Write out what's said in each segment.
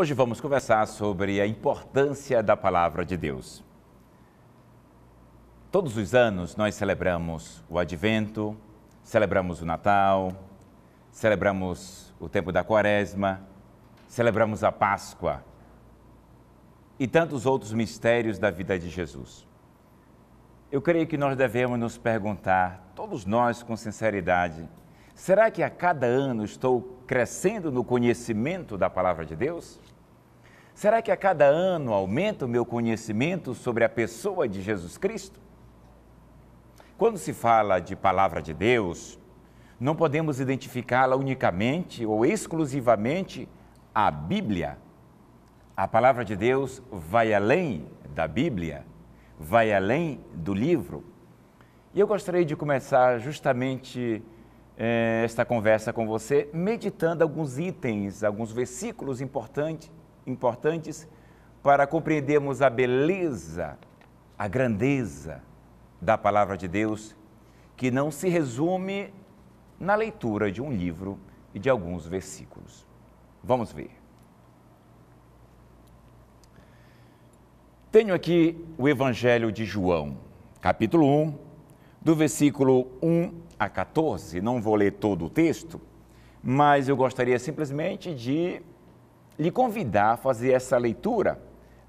Hoje vamos conversar sobre a importância da palavra de Deus. Todos os anos nós celebramos o Advento, celebramos o Natal, celebramos o tempo da Quaresma, celebramos a Páscoa e tantos outros mistérios da vida de Jesus. Eu creio que nós devemos nos perguntar, todos nós com sinceridade, será que a cada ano estou crescendo no conhecimento da palavra de Deus? Será que a cada ano aumenta o meu conhecimento sobre a pessoa de Jesus Cristo? Quando se fala de palavra de Deus, não podemos identificá-la unicamente ou exclusivamente à Bíblia. A palavra de Deus vai além da Bíblia, vai além do livro. E eu gostaria de começar justamente eh, esta conversa com você meditando alguns itens, alguns versículos importantes importantes para compreendermos a beleza, a grandeza da palavra de Deus, que não se resume na leitura de um livro e de alguns versículos. Vamos ver. Tenho aqui o Evangelho de João, capítulo 1, do versículo 1 a 14. Não vou ler todo o texto, mas eu gostaria simplesmente de lhe convidar a fazer essa leitura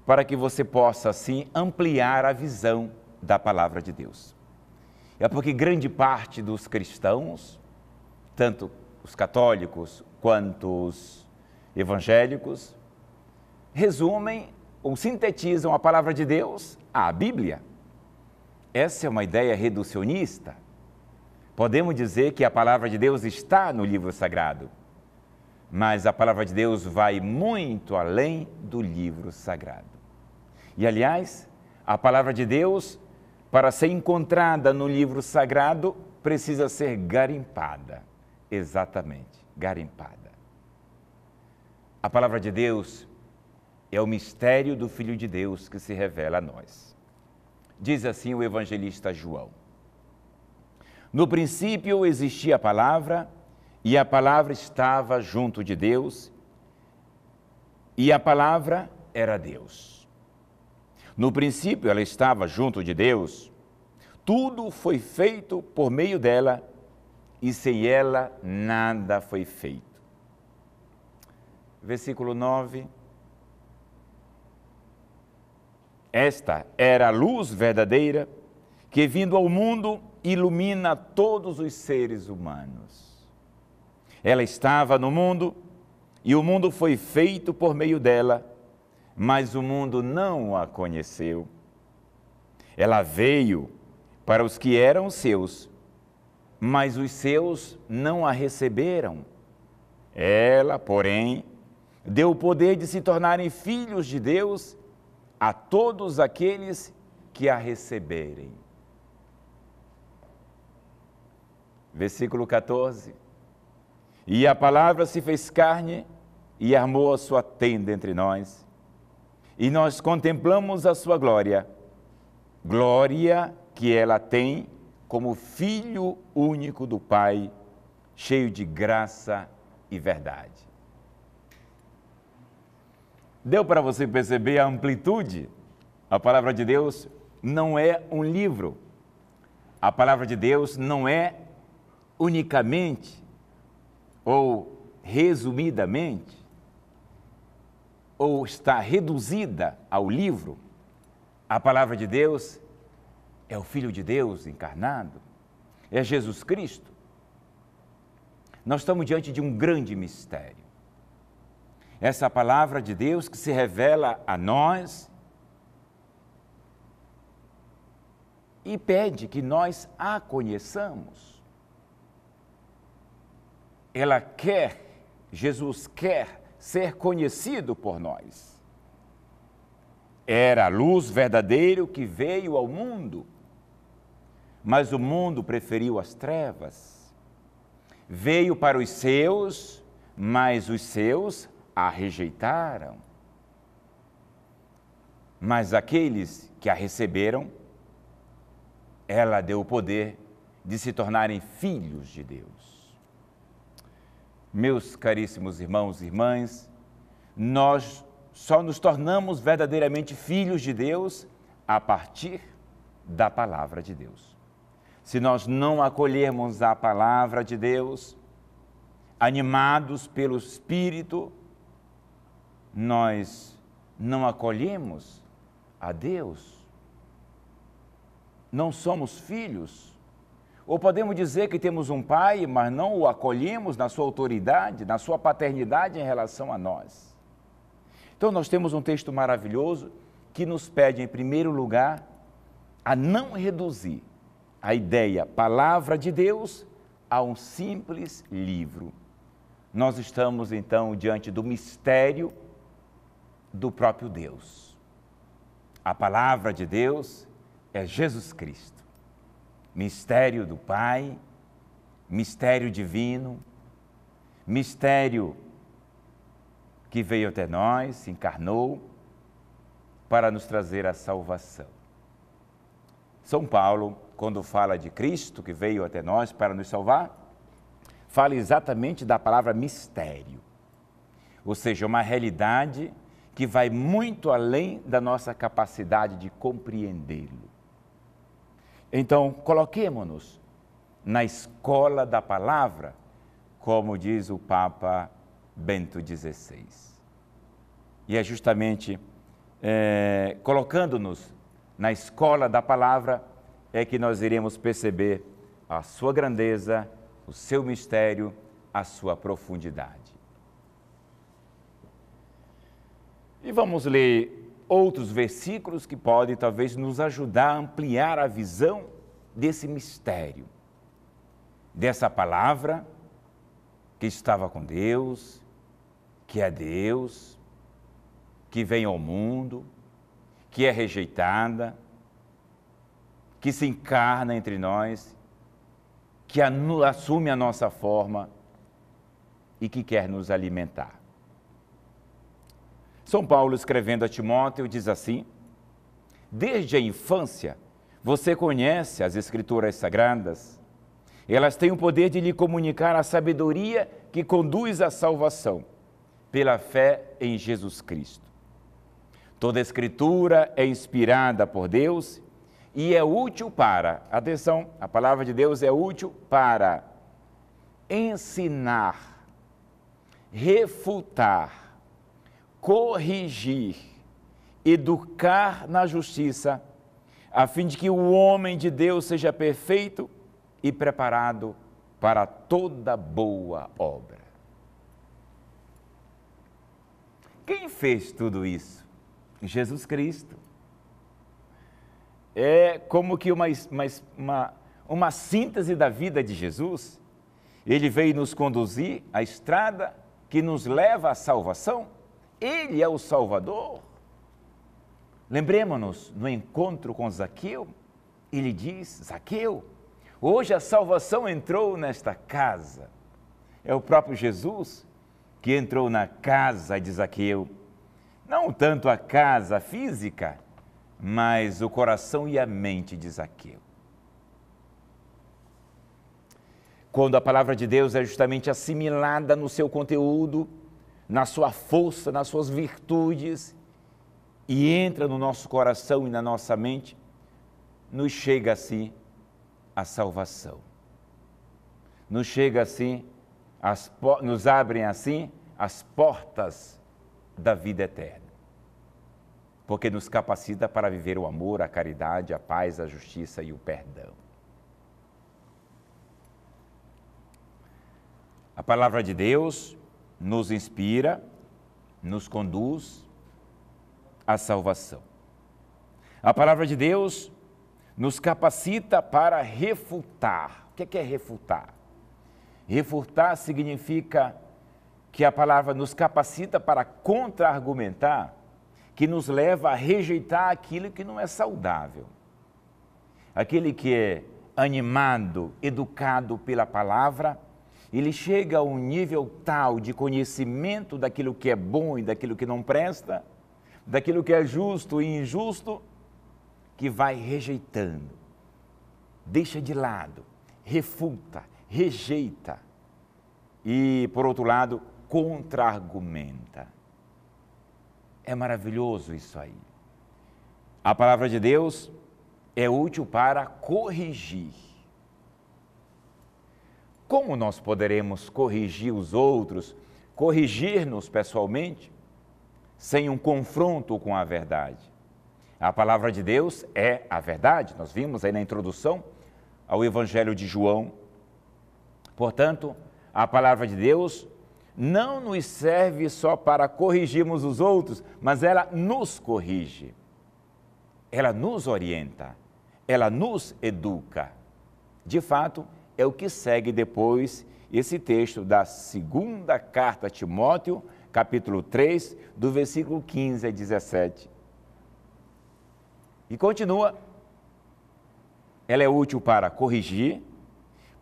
para que você possa, assim, ampliar a visão da palavra de Deus. É porque grande parte dos cristãos, tanto os católicos quanto os evangélicos, resumem ou sintetizam a palavra de Deus à Bíblia. Essa é uma ideia reducionista. Podemos dizer que a palavra de Deus está no livro sagrado, mas a palavra de Deus vai muito além do livro sagrado. E aliás, a palavra de Deus, para ser encontrada no livro sagrado, precisa ser garimpada. Exatamente, garimpada. A palavra de Deus é o mistério do Filho de Deus que se revela a nós. Diz assim o evangelista João: No princípio existia a palavra e a palavra estava junto de Deus, e a palavra era Deus. No princípio, ela estava junto de Deus, tudo foi feito por meio dela, e sem ela nada foi feito. Versículo 9. Esta era a luz verdadeira que, vindo ao mundo, ilumina todos os seres humanos. Ela estava no mundo e o mundo foi feito por meio dela, mas o mundo não a conheceu. Ela veio para os que eram seus, mas os seus não a receberam. Ela, porém, deu o poder de se tornarem filhos de Deus a todos aqueles que a receberem. Versículo 14. E a palavra se fez carne e armou a sua tenda entre nós. E nós contemplamos a sua glória, glória que ela tem como filho único do Pai, cheio de graça e verdade. Deu para você perceber a amplitude? A palavra de Deus não é um livro. A palavra de Deus não é unicamente ou resumidamente, ou está reduzida ao livro, a palavra de Deus é o Filho de Deus encarnado, é Jesus Cristo. Nós estamos diante de um grande mistério. Essa palavra de Deus que se revela a nós e pede que nós a conheçamos ela quer, Jesus quer ser conhecido por nós. Era a luz verdadeira que veio ao mundo, mas o mundo preferiu as trevas. Veio para os seus, mas os seus a rejeitaram. Mas aqueles que a receberam, ela deu o poder de se tornarem filhos de Deus. Meus caríssimos irmãos e irmãs, nós só nos tornamos verdadeiramente filhos de Deus a partir da palavra de Deus. Se nós não acolhermos a palavra de Deus, animados pelo Espírito, nós não acolhemos a Deus. Não somos filhos ou podemos dizer que temos um pai, mas não o acolhemos na sua autoridade, na sua paternidade em relação a nós. Então, nós temos um texto maravilhoso que nos pede, em primeiro lugar, a não reduzir a ideia, palavra de Deus, a um simples livro. Nós estamos, então, diante do mistério do próprio Deus. A palavra de Deus é Jesus Cristo mistério do Pai, mistério divino, mistério que veio até nós, se encarnou, para nos trazer a salvação. São Paulo, quando fala de Cristo que veio até nós para nos salvar, fala exatamente da palavra mistério, ou seja, uma realidade que vai muito além da nossa capacidade de compreendê-lo. Então, coloquemos-nos na escola da palavra, como diz o Papa Bento XVI. E é justamente é, colocando-nos na escola da palavra é que nós iremos perceber a sua grandeza, o seu mistério, a sua profundidade. E vamos ler outros versículos que podem talvez nos ajudar a ampliar a visão desse mistério, dessa palavra que estava com Deus, que é Deus, que vem ao mundo, que é rejeitada, que se encarna entre nós, que assume a nossa forma e que quer nos alimentar. São Paulo, escrevendo a Timóteo, diz assim: Desde a infância, você conhece as Escrituras Sagradas. Elas têm o poder de lhe comunicar a sabedoria que conduz à salvação, pela fé em Jesus Cristo. Toda a Escritura é inspirada por Deus e é útil para, atenção, a palavra de Deus é útil para ensinar, refutar, corrigir, educar na justiça, a fim de que o homem de Deus seja perfeito e preparado para toda boa obra. Quem fez tudo isso? Jesus Cristo. É como que uma, uma, uma, uma síntese da vida de Jesus. Ele veio nos conduzir à estrada que nos leva à salvação ele é o Salvador. Lembremos-nos no encontro com Zaqueu, ele diz: Zaqueu, hoje a salvação entrou nesta casa. É o próprio Jesus que entrou na casa de Zaqueu. Não tanto a casa física, mas o coração e a mente de Zaqueu. Quando a palavra de Deus é justamente assimilada no seu conteúdo, na sua força, nas suas virtudes e entra no nosso coração e na nossa mente, nos chega assim a salvação. Nos chega assim, as, nos abrem assim as portas da vida eterna. Porque nos capacita para viver o amor, a caridade, a paz, a justiça e o perdão. A palavra de Deus nos inspira, nos conduz à salvação. A palavra de Deus nos capacita para refutar. O é que é refutar? Refutar significa que a palavra nos capacita para contra-argumentar, que nos leva a rejeitar aquilo que não é saudável. Aquele que é animado, educado pela palavra, ele chega a um nível tal de conhecimento daquilo que é bom e daquilo que não presta, daquilo que é justo e injusto, que vai rejeitando, deixa de lado, refuta, rejeita e, por outro lado, contra-argumenta. É maravilhoso isso aí. A palavra de Deus é útil para corrigir como nós poderemos corrigir os outros, corrigir-nos pessoalmente, sem um confronto com a verdade? A palavra de Deus é a verdade, nós vimos aí na introdução ao Evangelho de João. Portanto, a palavra de Deus não nos serve só para corrigirmos os outros, mas ela nos corrige, ela nos orienta, ela nos educa. De fato, é o que segue depois esse texto da segunda carta a Timóteo, capítulo 3, do versículo 15 a 17. E continua. Ela é útil para corrigir,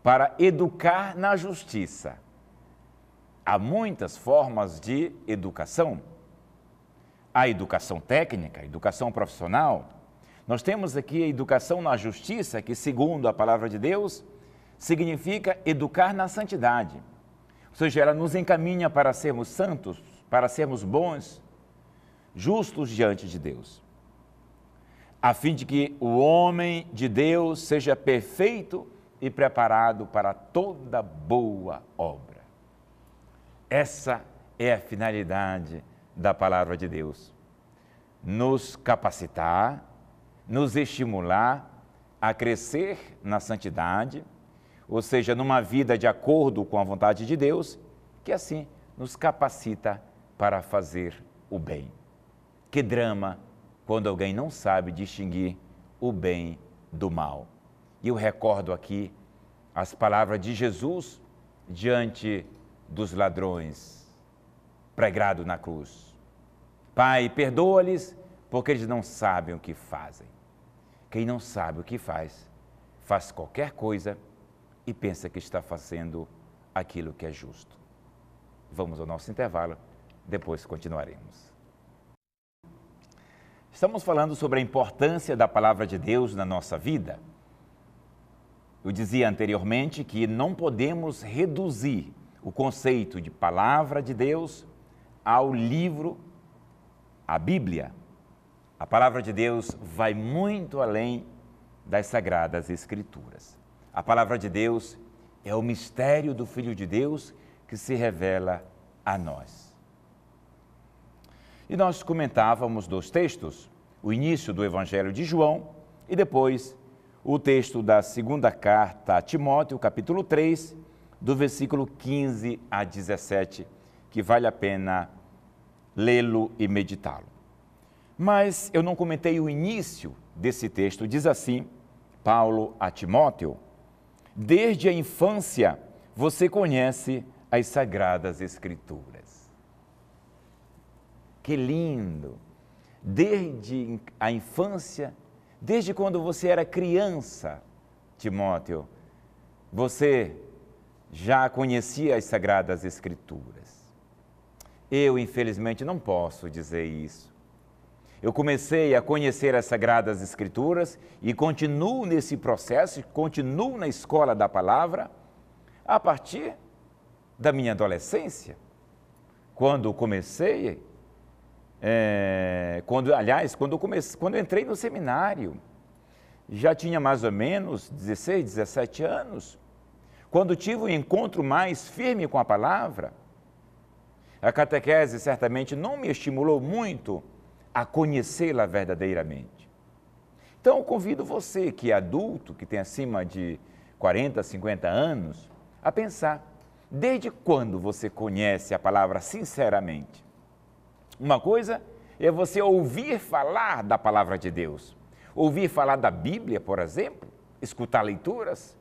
para educar na justiça. Há muitas formas de educação. A educação técnica, a educação profissional. Nós temos aqui a educação na justiça, que, segundo a palavra de Deus, significa educar na santidade. Ou seja, ela nos encaminha para sermos santos, para sermos bons, justos diante de Deus, a fim de que o homem de Deus seja perfeito e preparado para toda boa obra. Essa é a finalidade da palavra de Deus: nos capacitar, nos estimular a crescer na santidade ou seja, numa vida de acordo com a vontade de Deus, que assim nos capacita para fazer o bem. Que drama quando alguém não sabe distinguir o bem do mal. E eu recordo aqui as palavras de Jesus diante dos ladrões, pregado na cruz. Pai, perdoa-lhes, porque eles não sabem o que fazem. Quem não sabe o que faz, faz qualquer coisa e pensa que está fazendo aquilo que é justo. Vamos ao nosso intervalo, depois continuaremos. Estamos falando sobre a importância da palavra de Deus na nossa vida. Eu dizia anteriormente que não podemos reduzir o conceito de palavra de Deus ao livro, à Bíblia. A palavra de Deus vai muito além das sagradas escrituras. A palavra de Deus é o mistério do Filho de Deus que se revela a nós. E nós comentávamos dos textos, o início do Evangelho de João e depois o texto da segunda carta a Timóteo, capítulo 3, do versículo 15 a 17, que vale a pena lê-lo e meditá-lo. Mas eu não comentei o início desse texto, diz assim Paulo a Timóteo, Desde a infância, você conhece as Sagradas Escrituras. Que lindo! Desde a infância, desde quando você era criança, Timóteo, você já conhecia as Sagradas Escrituras. Eu, infelizmente, não posso dizer isso, eu comecei a conhecer as Sagradas Escrituras e continuo nesse processo, continuo na escola da palavra a partir da minha adolescência, quando comecei, é, quando, aliás, quando, comecei, quando entrei no seminário, já tinha mais ou menos 16, 17 anos, quando tive um encontro mais firme com a palavra, a catequese certamente não me estimulou muito a conhecê-la verdadeiramente. Então, convido você que é adulto, que tem acima de 40, 50 anos, a pensar: desde quando você conhece a palavra sinceramente? Uma coisa é você ouvir falar da palavra de Deus, ouvir falar da Bíblia, por exemplo, escutar leituras.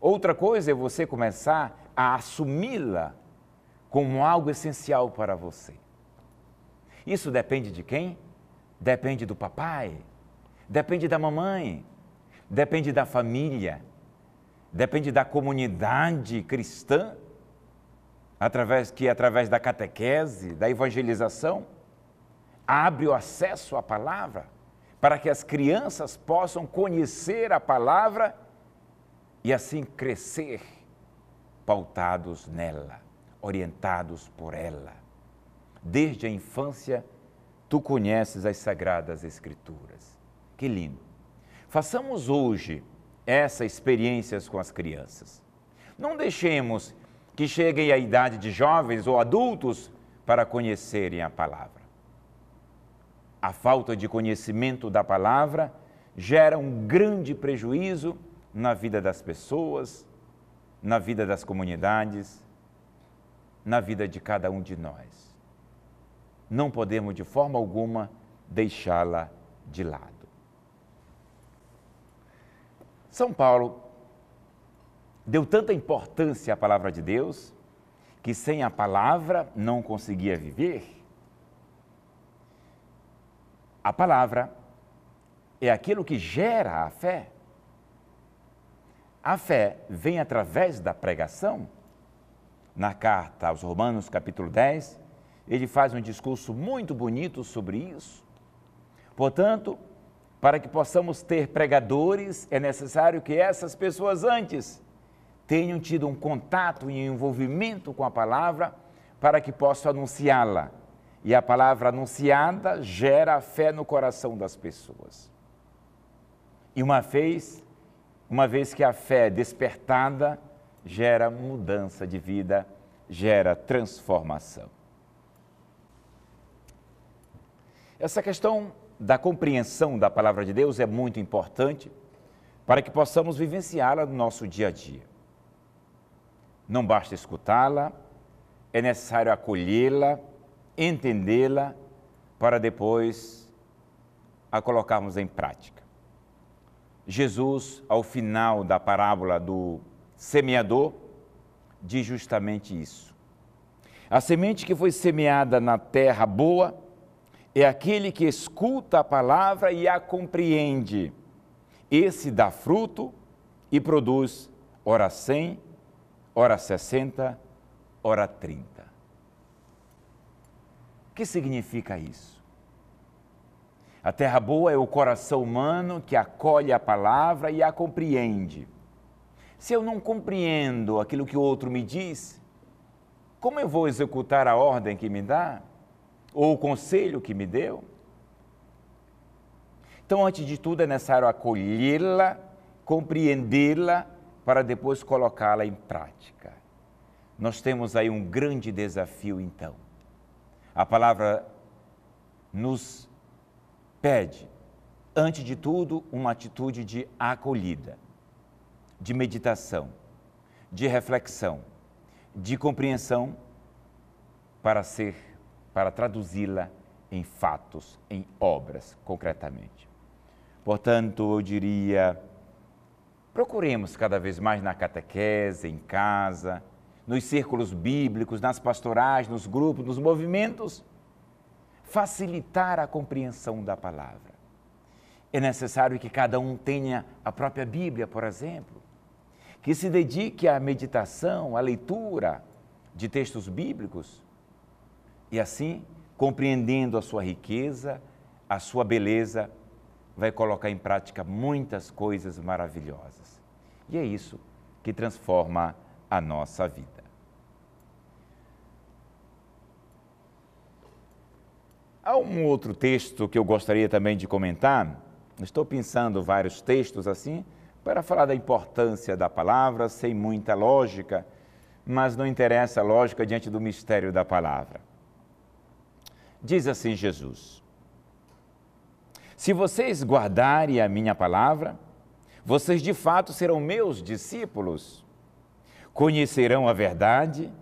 Outra coisa é você começar a assumi-la como algo essencial para você. Isso depende de quem? Depende do papai, depende da mamãe, depende da família, depende da comunidade cristã, através que é através da catequese, da evangelização, abre o acesso à palavra para que as crianças possam conhecer a palavra e assim crescer pautados nela, orientados por ela. Desde a infância, tu conheces as sagradas escrituras. Que lindo. Façamos hoje essas experiências com as crianças. Não deixemos que cheguem à idade de jovens ou adultos para conhecerem a palavra. A falta de conhecimento da palavra gera um grande prejuízo na vida das pessoas, na vida das comunidades, na vida de cada um de nós não podemos de forma alguma deixá-la de lado. São Paulo deu tanta importância à palavra de Deus que sem a palavra não conseguia viver. A palavra é aquilo que gera a fé. A fé vem através da pregação. Na carta aos Romanos, capítulo 10, ele faz um discurso muito bonito sobre isso. Portanto, para que possamos ter pregadores, é necessário que essas pessoas antes tenham tido um contato e um envolvimento com a palavra para que possam anunciá-la. E a palavra anunciada gera a fé no coração das pessoas. E uma vez, uma vez que a fé é despertada, gera mudança de vida, gera transformação. Essa questão da compreensão da palavra de Deus é muito importante para que possamos vivenciá-la no nosso dia a dia. Não basta escutá-la, é necessário acolhê-la, entendê-la, para depois a colocarmos em prática. Jesus, ao final da parábola do semeador, diz justamente isso. A semente que foi semeada na terra boa, é aquele que escuta a palavra e a compreende. Esse dá fruto e produz ora 100, ora 60, ora 30. O que significa isso? A terra boa é o coração humano que acolhe a palavra e a compreende. Se eu não compreendo aquilo que o outro me diz, como eu vou executar a ordem que me dá? ou o conselho que me deu. Então, antes de tudo, é necessário acolhê-la, compreendê-la, para depois colocá-la em prática. Nós temos aí um grande desafio, então. A palavra nos pede, antes de tudo, uma atitude de acolhida, de meditação, de reflexão, de compreensão para ser para traduzi-la em fatos, em obras, concretamente. Portanto, eu diria, procuremos cada vez mais na catequese, em casa, nos círculos bíblicos, nas pastorais, nos grupos, nos movimentos, facilitar a compreensão da palavra. É necessário que cada um tenha a própria Bíblia, por exemplo, que se dedique à meditação, à leitura de textos bíblicos e assim, compreendendo a sua riqueza, a sua beleza, vai colocar em prática muitas coisas maravilhosas. E é isso que transforma a nossa vida. Há um outro texto que eu gostaria também de comentar. Estou pensando vários textos assim para falar da importância da palavra sem muita lógica, mas não interessa a lógica diante do mistério da palavra. Diz assim Jesus: Se vocês guardarem a minha palavra, vocês de fato serão meus discípulos, conhecerão a verdade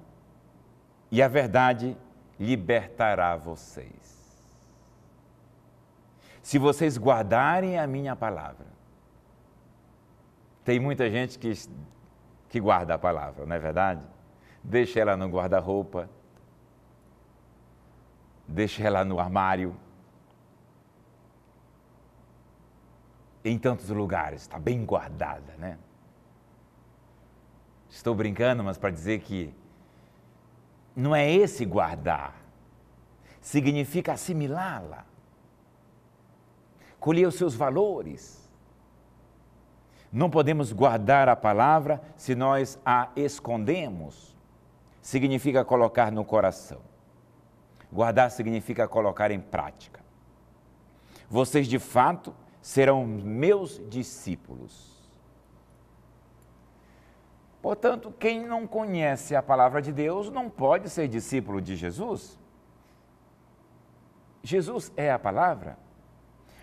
e a verdade libertará vocês. Se vocês guardarem a minha palavra, tem muita gente que, que guarda a palavra, não é verdade? Deixa ela no guarda-roupa, deixa ela no armário. Em tantos lugares, está bem guardada, né? Estou brincando, mas para dizer que não é esse guardar, significa assimilá-la, colher os seus valores. Não podemos guardar a palavra se nós a escondemos, significa colocar no coração. Guardar significa colocar em prática. Vocês de fato serão meus discípulos. Portanto, quem não conhece a palavra de Deus não pode ser discípulo de Jesus. Jesus é a palavra.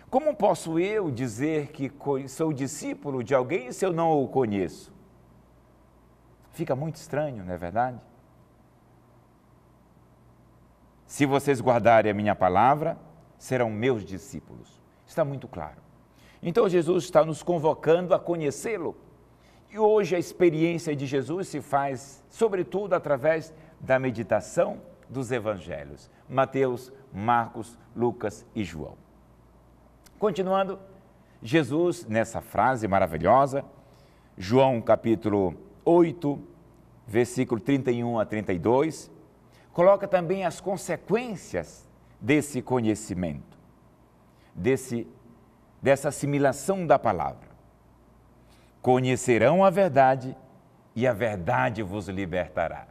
Como posso eu dizer que sou discípulo de alguém se eu não o conheço? Fica muito estranho, não é verdade? Se vocês guardarem a minha palavra, serão meus discípulos. Está muito claro. Então Jesus está nos convocando a conhecê-lo. E hoje a experiência de Jesus se faz, sobretudo, através da meditação dos evangelhos: Mateus, Marcos, Lucas e João. Continuando, Jesus, nessa frase maravilhosa, João capítulo 8, versículo 31 a 32, coloca também as consequências desse conhecimento, desse, dessa assimilação da palavra. Conhecerão a verdade e a verdade vos libertará.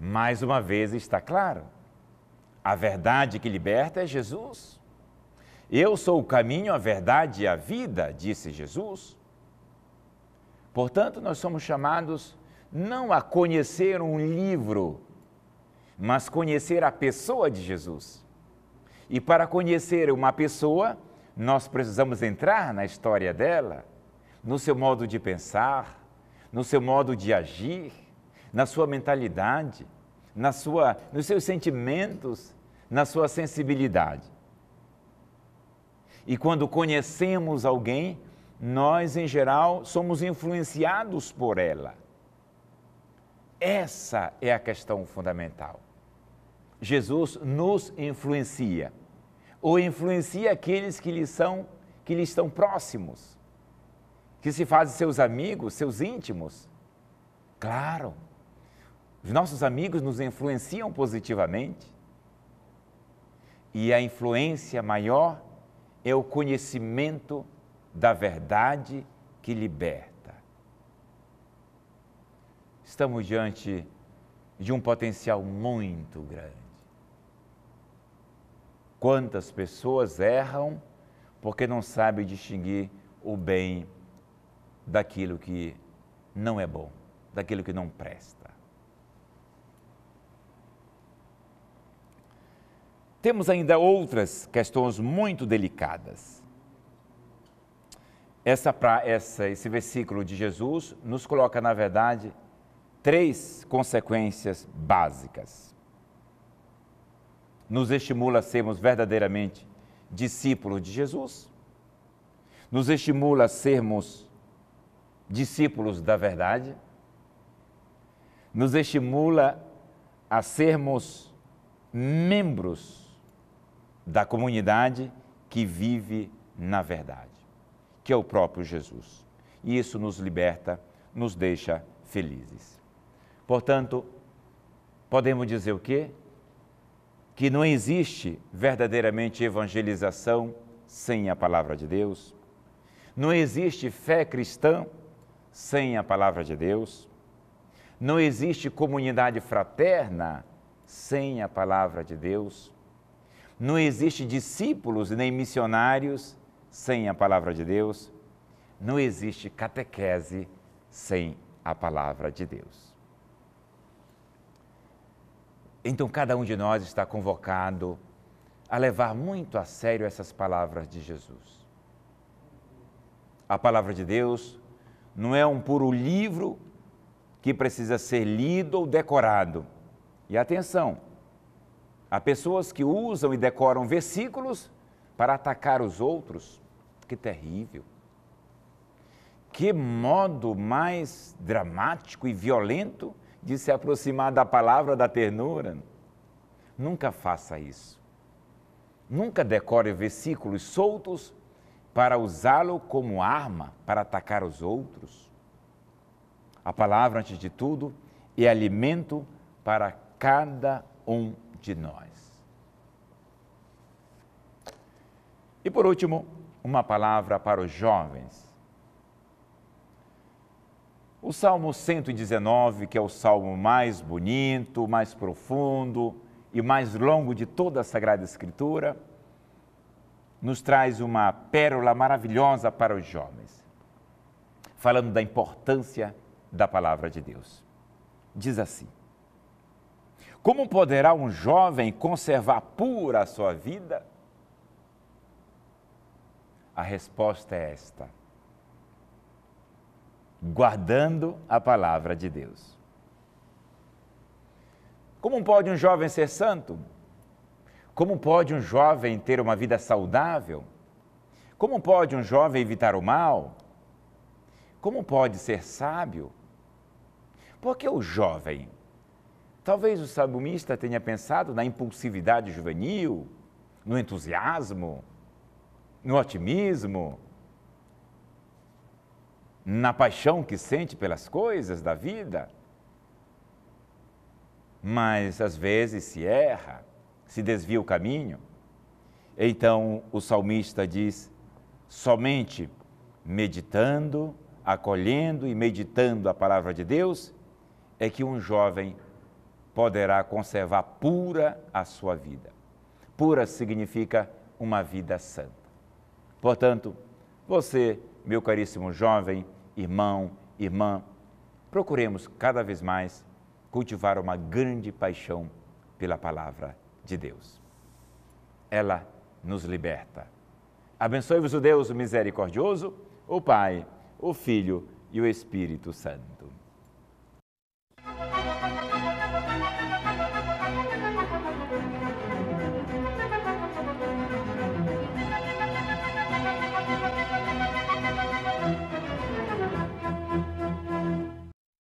Mais uma vez está claro, a verdade que liberta é Jesus. Eu sou o caminho, a verdade e a vida, disse Jesus. Portanto, nós somos chamados não a conhecer um livro mas conhecer a pessoa de Jesus. E para conhecer uma pessoa, nós precisamos entrar na história dela, no seu modo de pensar, no seu modo de agir, na sua mentalidade, na sua, nos seus sentimentos, na sua sensibilidade. E quando conhecemos alguém, nós, em geral, somos influenciados por ela. Essa é a questão fundamental. Jesus nos influencia, ou influencia aqueles que lhe são, que lhe estão próximos, que se fazem seus amigos, seus íntimos. Claro, nossos amigos nos influenciam positivamente. E a influência maior é o conhecimento da verdade que liberta. Estamos diante de um potencial muito grande. Quantas pessoas erram porque não sabem distinguir o bem daquilo que não é bom, daquilo que não presta. Temos ainda outras questões muito delicadas. Essa, essa, esse versículo de Jesus nos coloca, na verdade, três consequências básicas. Nos estimula a sermos verdadeiramente discípulos de Jesus, nos estimula a sermos discípulos da verdade, nos estimula a sermos membros da comunidade que vive na verdade, que é o próprio Jesus. E isso nos liberta, nos deixa felizes. Portanto, podemos dizer o quê? Que não existe verdadeiramente evangelização sem a palavra de Deus. Não existe fé cristã sem a palavra de Deus. Não existe comunidade fraterna sem a palavra de Deus. Não existe discípulos nem missionários sem a palavra de Deus. Não existe catequese sem a palavra de Deus. Então, cada um de nós está convocado a levar muito a sério essas palavras de Jesus. A palavra de Deus não é um puro livro que precisa ser lido ou decorado. E atenção, há pessoas que usam e decoram versículos para atacar os outros. Que terrível! Que modo mais dramático e violento de se aproximar da palavra da ternura. Nunca faça isso. Nunca decore versículos soltos para usá-lo como arma para atacar os outros. A palavra, antes de tudo, é alimento para cada um de nós. E por último, uma palavra para os jovens. O Salmo 119, que é o salmo mais bonito, mais profundo e mais longo de toda a Sagrada Escritura, nos traz uma pérola maravilhosa para os jovens, falando da importância da palavra de Deus. Diz assim: Como poderá um jovem conservar pura a sua vida? A resposta é esta guardando a palavra de Deus. Como pode um jovem ser santo? Como pode um jovem ter uma vida saudável? Como pode um jovem evitar o mal? Como pode ser sábio? Porque o jovem, talvez o salmista tenha pensado na impulsividade juvenil, no entusiasmo, no otimismo, na paixão que sente pelas coisas da vida. Mas às vezes se erra, se desvia o caminho. Então o salmista diz: somente meditando, acolhendo e meditando a palavra de Deus, é que um jovem poderá conservar pura a sua vida. Pura significa uma vida santa. Portanto, você meu caríssimo jovem, irmão, irmã, procuremos cada vez mais cultivar uma grande paixão pela palavra de Deus. Ela nos liberta. Abençoe-vos o Deus misericordioso, o Pai, o Filho e o Espírito Santo.